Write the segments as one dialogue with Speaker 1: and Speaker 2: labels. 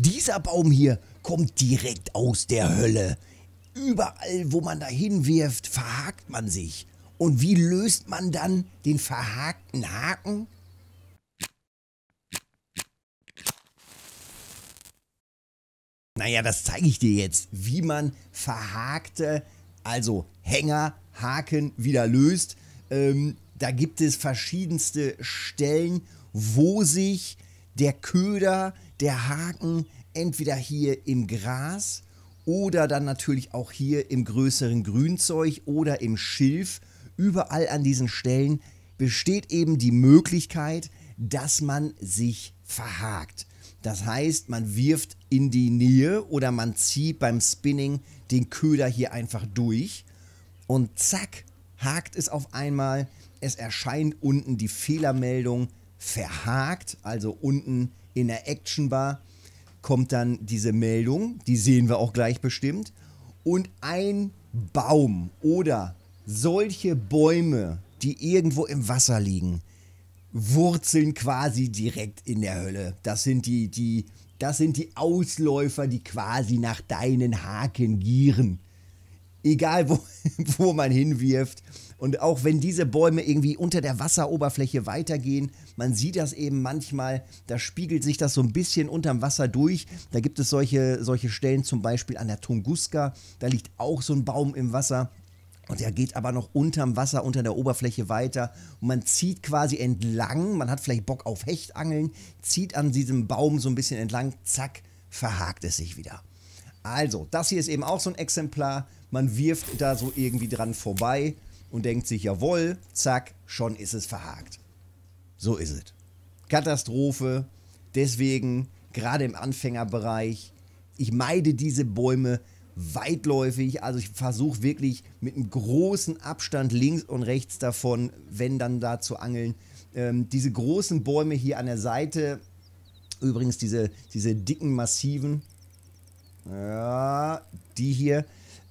Speaker 1: Dieser Baum hier kommt direkt aus der Hölle. Überall, wo man da hinwirft, verhakt man sich. Und wie löst man dann den verhakten Haken? Naja, das zeige ich dir jetzt, wie man verhakte, also Hänger, Haken wieder löst. Ähm, da gibt es verschiedenste Stellen, wo sich der Köder der Haken entweder hier im Gras oder dann natürlich auch hier im größeren Grünzeug oder im Schilf. Überall an diesen Stellen besteht eben die Möglichkeit, dass man sich verhakt. Das heißt, man wirft in die Nähe oder man zieht beim Spinning den Köder hier einfach durch und zack, hakt es auf einmal. Es erscheint unten die Fehlermeldung verhakt, also unten in der Action war, kommt dann diese Meldung, die sehen wir auch gleich bestimmt. Und ein Baum oder solche Bäume, die irgendwo im Wasser liegen, wurzeln quasi direkt in der Hölle. Das sind die, die, das sind die Ausläufer, die quasi nach deinen Haken gieren egal wo, wo man hinwirft. Und auch wenn diese Bäume irgendwie unter der Wasseroberfläche weitergehen, man sieht das eben manchmal, da spiegelt sich das so ein bisschen unterm Wasser durch. Da gibt es solche, solche Stellen zum Beispiel an der Tunguska, da liegt auch so ein Baum im Wasser. Und der geht aber noch unterm Wasser, unter der Oberfläche weiter. Und man zieht quasi entlang, man hat vielleicht Bock auf Hechtangeln, zieht an diesem Baum so ein bisschen entlang, zack, verhakt es sich wieder. Also, das hier ist eben auch so ein Exemplar man wirft da so irgendwie dran vorbei und denkt sich, jawohl, zack, schon ist es verhakt. So ist es. Katastrophe. Deswegen, gerade im Anfängerbereich, ich meide diese Bäume weitläufig. Also ich versuche wirklich mit einem großen Abstand links und rechts davon, wenn dann da zu angeln. Ähm, diese großen Bäume hier an der Seite, übrigens diese, diese dicken, massiven, ja, die hier,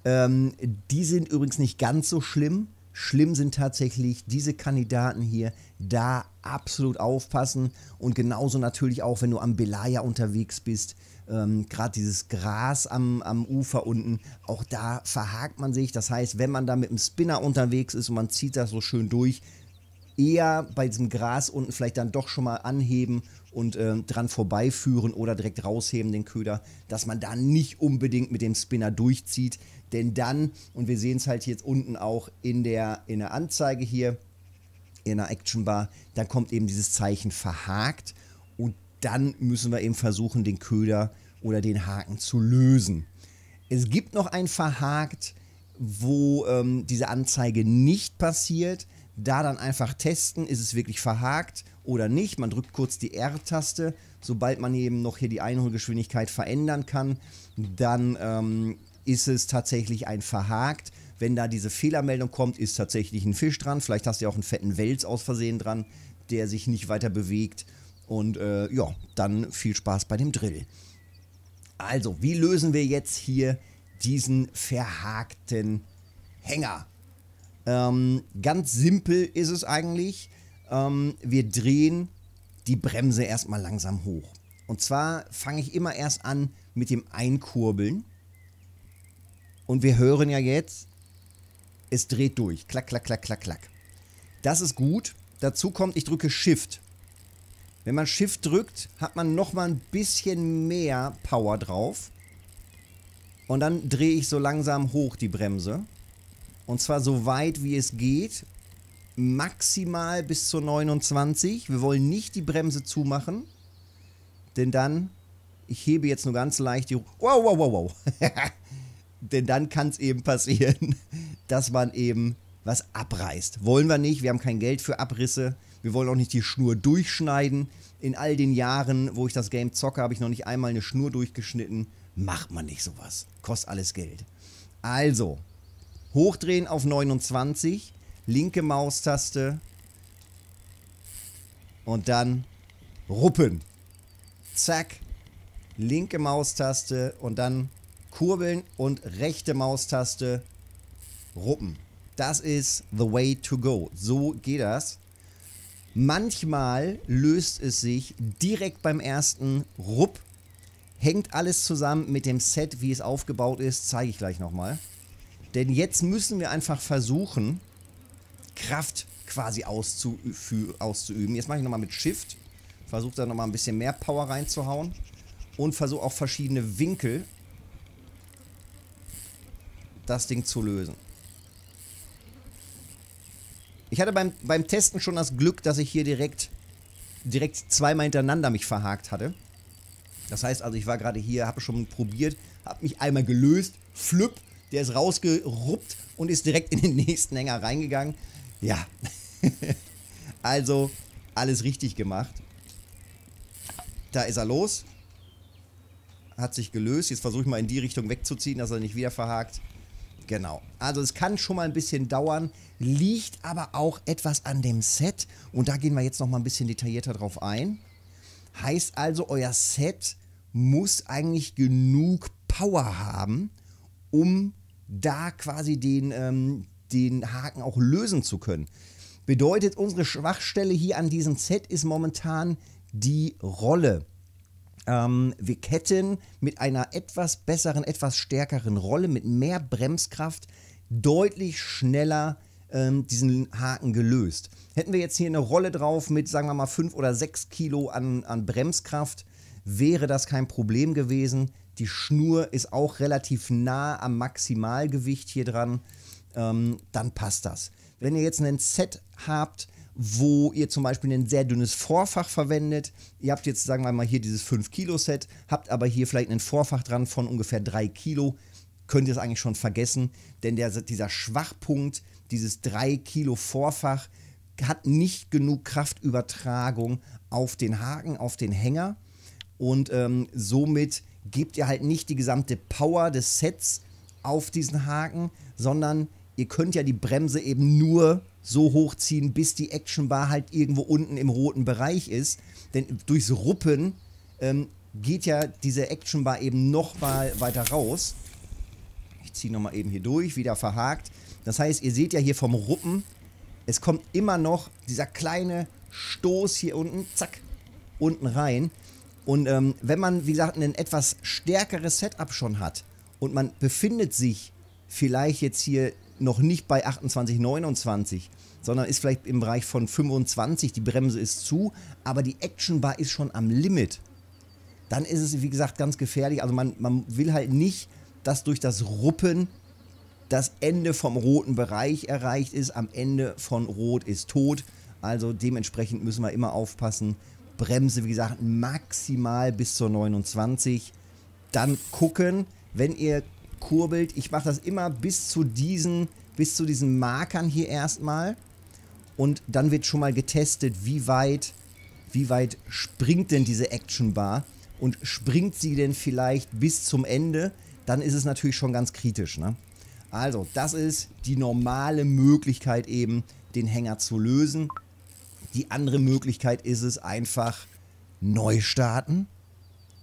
Speaker 1: ähm, die sind übrigens nicht ganz so schlimm. Schlimm sind tatsächlich diese Kandidaten hier, da absolut aufpassen. Und genauso natürlich auch, wenn du am Belaya unterwegs bist, ähm, gerade dieses Gras am, am Ufer unten, auch da verhakt man sich. Das heißt, wenn man da mit dem Spinner unterwegs ist und man zieht das so schön durch, eher bei diesem Gras unten vielleicht dann doch schon mal anheben und äh, dran vorbeiführen oder direkt rausheben den Köder, dass man da nicht unbedingt mit dem Spinner durchzieht. Denn dann, und wir sehen es halt jetzt unten auch in der, in der Anzeige hier, in der Actionbar, dann kommt eben dieses Zeichen verhakt und dann müssen wir eben versuchen, den Köder oder den Haken zu lösen. Es gibt noch ein Verhakt, wo ähm, diese Anzeige nicht passiert da dann einfach testen, ist es wirklich verhakt oder nicht. Man drückt kurz die R-Taste, sobald man eben noch hier die Einholgeschwindigkeit verändern kann, dann ähm, ist es tatsächlich ein verhakt. Wenn da diese Fehlermeldung kommt, ist tatsächlich ein Fisch dran. Vielleicht hast du ja auch einen fetten Wels aus Versehen dran, der sich nicht weiter bewegt. Und äh, ja, dann viel Spaß bei dem Drill. Also, wie lösen wir jetzt hier diesen verhakten Hänger? Ähm, ganz simpel ist es eigentlich. Ähm, wir drehen die Bremse erstmal langsam hoch. Und zwar fange ich immer erst an mit dem Einkurbeln. Und wir hören ja jetzt, es dreht durch. Klack, klack, klack, klack, klack. Das ist gut. Dazu kommt, ich drücke Shift. Wenn man Shift drückt, hat man nochmal ein bisschen mehr Power drauf. Und dann drehe ich so langsam hoch die Bremse. Und zwar so weit wie es geht. Maximal bis zur 29. Wir wollen nicht die Bremse zumachen. Denn dann, ich hebe jetzt nur ganz leicht die... Wow, wow, wow, wow. denn dann kann es eben passieren, dass man eben was abreißt. Wollen wir nicht. Wir haben kein Geld für Abrisse. Wir wollen auch nicht die Schnur durchschneiden. In all den Jahren, wo ich das Game zocke, habe ich noch nicht einmal eine Schnur durchgeschnitten. Macht man nicht sowas. Kostet alles Geld. Also, Hochdrehen auf 29, linke Maustaste und dann ruppen. Zack, linke Maustaste und dann kurbeln und rechte Maustaste ruppen. Das ist the way to go. So geht das. Manchmal löst es sich direkt beim ersten Rupp. Hängt alles zusammen mit dem Set, wie es aufgebaut ist, zeige ich gleich nochmal. mal. Denn jetzt müssen wir einfach versuchen, Kraft quasi auszuüben. Jetzt mache ich nochmal mit Shift. Versuche da nochmal ein bisschen mehr Power reinzuhauen. Und versuche auch verschiedene Winkel das Ding zu lösen. Ich hatte beim, beim Testen schon das Glück, dass ich hier direkt, direkt zweimal hintereinander mich verhakt hatte. Das heißt also, ich war gerade hier, habe schon probiert, habe mich einmal gelöst, flipp, der ist rausgeruppt und ist direkt in den nächsten Hänger reingegangen. Ja. also, alles richtig gemacht. Da ist er los. Hat sich gelöst. Jetzt versuche ich mal in die Richtung wegzuziehen, dass er nicht wieder verhakt. Genau. Also es kann schon mal ein bisschen dauern, liegt aber auch etwas an dem Set. Und da gehen wir jetzt noch mal ein bisschen detaillierter drauf ein. Heißt also, euer Set muss eigentlich genug Power haben, um da quasi den, ähm, den Haken auch lösen zu können. Bedeutet, unsere Schwachstelle hier an diesem Set ist momentan die Rolle. Ähm, wir hätten mit einer etwas besseren, etwas stärkeren Rolle, mit mehr Bremskraft deutlich schneller ähm, diesen Haken gelöst. Hätten wir jetzt hier eine Rolle drauf mit, sagen wir mal, 5 oder 6 Kilo an, an Bremskraft, wäre das kein Problem gewesen. Die Schnur ist auch relativ nah am Maximalgewicht hier dran. Ähm, dann passt das. Wenn ihr jetzt ein Set habt, wo ihr zum Beispiel ein sehr dünnes Vorfach verwendet. Ihr habt jetzt, sagen wir mal, hier dieses 5-Kilo-Set, habt aber hier vielleicht ein Vorfach dran von ungefähr 3 Kilo, könnt ihr es eigentlich schon vergessen, denn der, dieser Schwachpunkt, dieses 3-Kilo-Vorfach, hat nicht genug Kraftübertragung auf den Haken, auf den Hänger und ähm, somit gebt ihr halt nicht die gesamte Power des Sets auf diesen Haken, sondern ihr könnt ja die Bremse eben nur so hochziehen, bis die Actionbar halt irgendwo unten im roten Bereich ist. Denn durchs Ruppen ähm, geht ja diese Actionbar eben nochmal weiter raus. Ich ziehe nochmal eben hier durch, wieder verhakt. Das heißt, ihr seht ja hier vom Ruppen, es kommt immer noch dieser kleine Stoß hier unten, zack, unten rein. Und ähm, wenn man, wie gesagt, ein etwas stärkeres Setup schon hat und man befindet sich vielleicht jetzt hier noch nicht bei 28, 29, sondern ist vielleicht im Bereich von 25, die Bremse ist zu, aber die Actionbar ist schon am Limit, dann ist es, wie gesagt, ganz gefährlich. Also man, man will halt nicht, dass durch das Ruppen das Ende vom roten Bereich erreicht ist. Am Ende von Rot ist tot. Also dementsprechend müssen wir immer aufpassen, Bremse, wie gesagt, maximal bis zur 29. Dann gucken, wenn ihr kurbelt. Ich mache das immer bis zu diesen, bis zu diesen Markern hier erstmal. Und dann wird schon mal getestet, wie weit, wie weit springt denn diese Action Bar und springt sie denn vielleicht bis zum Ende, dann ist es natürlich schon ganz kritisch. Ne? Also, das ist die normale Möglichkeit eben, den Hänger zu lösen. Die andere Möglichkeit ist es einfach neu starten.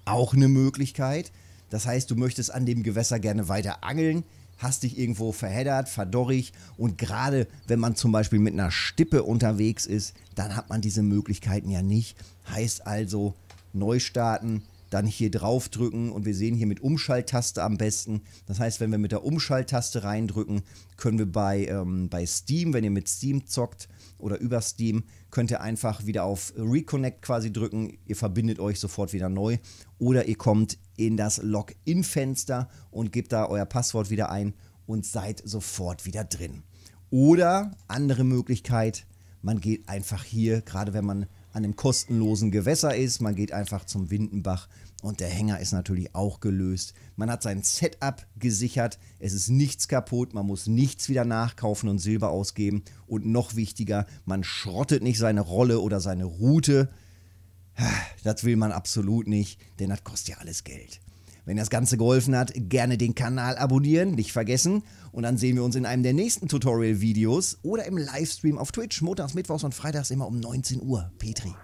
Speaker 1: Auch eine Möglichkeit. Das heißt, du möchtest an dem Gewässer gerne weiter angeln, hast dich irgendwo verheddert, verdorrig und gerade wenn man zum Beispiel mit einer Stippe unterwegs ist, dann hat man diese Möglichkeiten ja nicht. Heißt also, neu starten, dann hier drauf drücken und wir sehen hier mit Umschalttaste am besten. Das heißt, wenn wir mit der Umschalttaste reindrücken, können wir bei, ähm, bei Steam, wenn ihr mit Steam zockt oder über Steam, könnt ihr einfach wieder auf Reconnect quasi drücken. Ihr verbindet euch sofort wieder neu oder ihr kommt in das Login-Fenster und gebt da euer Passwort wieder ein und seid sofort wieder drin. Oder andere Möglichkeit, man geht einfach hier, gerade wenn man an einem kostenlosen Gewässer ist. Man geht einfach zum Windenbach und der Hänger ist natürlich auch gelöst. Man hat sein Setup gesichert. Es ist nichts kaputt. Man muss nichts wieder nachkaufen und Silber ausgeben. Und noch wichtiger, man schrottet nicht seine Rolle oder seine Route. Das will man absolut nicht, denn das kostet ja alles Geld. Wenn das Ganze geholfen hat, gerne den Kanal abonnieren, nicht vergessen. Und dann sehen wir uns in einem der nächsten Tutorial-Videos oder im Livestream auf Twitch, montags, mittwochs und freitags immer um 19 Uhr. Petri.